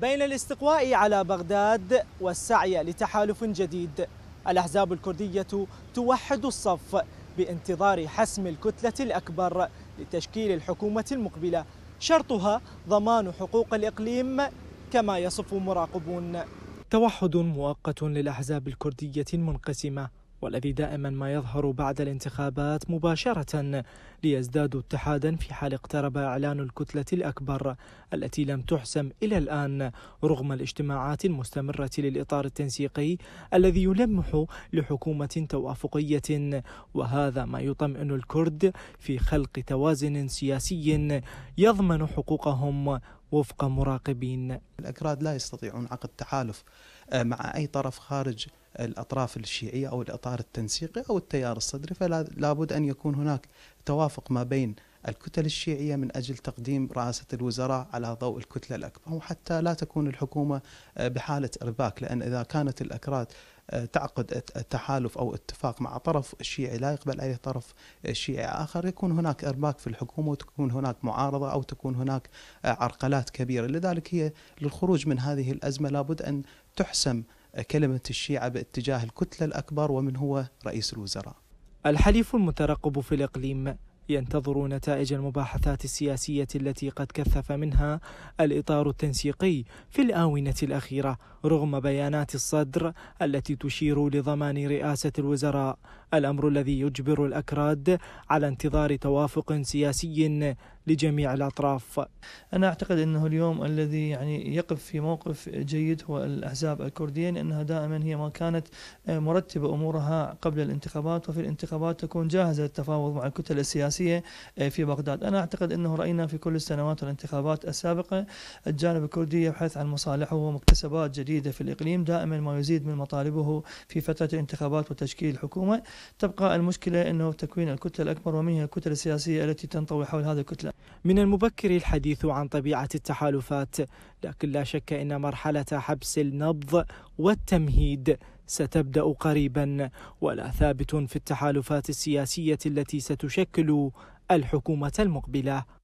بين الاستقواء على بغداد والسعي لتحالف جديد الأحزاب الكردية توحد الصف بانتظار حسم الكتلة الأكبر لتشكيل الحكومة المقبلة شرطها ضمان حقوق الإقليم كما يصف مراقبون توحد مؤقت للأحزاب الكردية المنقسمة والذي دائما ما يظهر بعد الانتخابات مباشرة ليزدادوا اتحادا في حال اقترب إعلان الكتلة الأكبر التي لم تحسم إلى الآن رغم الاجتماعات المستمرة للإطار التنسيقي الذي يلمح لحكومة توافقية وهذا ما يطمئن الكرد في خلق توازن سياسي يضمن حقوقهم وفق مراقبين الأكراد لا يستطيعون عقد تحالف آه، مع أي طرف خارج الأطراف الشيعية أو الإطار التنسيقي أو التيار الصدري فلا بد أن يكون هناك توافق ما بين الكتل الشيعية من أجل تقديم رئاسة الوزراء على ضوء الكتلة الأكبر وحتى لا تكون الحكومة آه، بحالة إرباك لأن إذا كانت الأكراد آه، تعقد التحالف او اتفاق مع طرف شيعي لا يقبل اي طرف آه، شيعي اخر يكون هناك ارباك في الحكومه وتكون هناك معارضه او تكون هناك عرقلات كبيره، لذلك هي للخروج من هذه الازمه لابد ان تحسم كلمه الشيعه باتجاه الكتله الاكبر ومن هو رئيس الوزراء. الحليف المترقب في الاقليم ينتظر نتائج المباحثات السياسية التي قد كثف منها الإطار التنسيقي في الآونة الأخيرة رغم بيانات الصدر التي تشير لضمان رئاسة الوزراء الأمر الذي يجبر الأكراد على انتظار توافق سياسي لجميع الأطراف أنا أعتقد أنه اليوم الذي يعني يقف في موقف جيد هو الأحزاب الكردية لأنها دائما هي ما كانت آه، مرتبة أمورها قبل الانتخابات وفي الانتخابات تكون جاهزة للتفاوض مع الكتل السياسية آه، في بغداد أنا أعتقد أنه رأينا في كل السنوات والانتخابات السابقة الجانب الكردي يبحث عن مصالحه ومكتسبات جديدة في الإقليم دائما ما يزيد من مطالبه في فترة الانتخابات وتشكيل الحكومة تبقى المشكلة أنه تكوين الكتلة الأكبر ومنها الكتل السياسية التي تنطوي حول هذه الكتلة من المبكر الحديث عن طبيعة التحالفات، لكن لا شك أن مرحلة حبس النبض والتمهيد ستبدأ قريبا، ولا ثابت في التحالفات السياسية التي ستشكل الحكومة المقبلة.